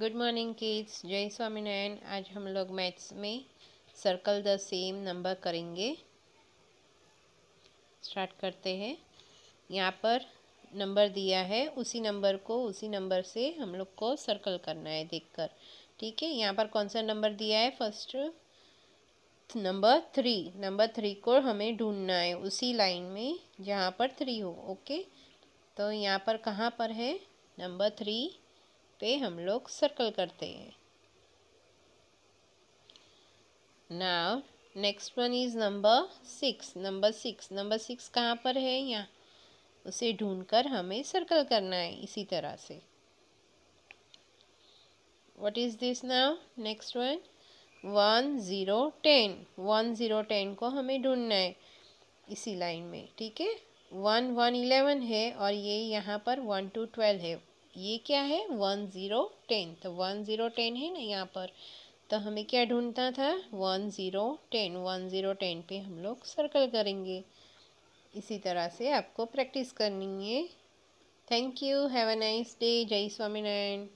good morning kids जय स्वामीनारायण आज हम लोग मैथ्स में सर्कल द सेम नंबर करेंगे स्टार्ट करते हैं यहाँ पर नंबर दिया है उसी नंबर को उसी नंबर से हम लोग को सर्कल करना है देखकर ठीक है यहाँ पर कौन सा नंबर दिया है first number three number three को हमें ढूंढना है उसी लाइन में जहाँ पर थ्री हो ओके तो यहाँ पर कहाँ पर है नंबर थ्री पे हम लोग सर्कल करते हैं now next one is number six number six number six कहाँ पर है यहाँ उसे ढूंढकर हमें सर्कल करना है इसी तरह से what is this now next one one zero ten one zero ten को हमें ढूंढना है इसी लाइन में ठीक है वन वन इलेवन है और ये यहाँ पर वन टू ट्वेल्व है ये क्या है वन ज़ीरो टेन तो वन ज़ीरो टेन है ना यहाँ पर तो हमें क्या ढूंढना था one zero ten one zero ten पे हम लोग सर्कल करेंगे इसी तरह से आपको प्रैक्टिस करनी है thank you have a nice day Jai Swaminarayan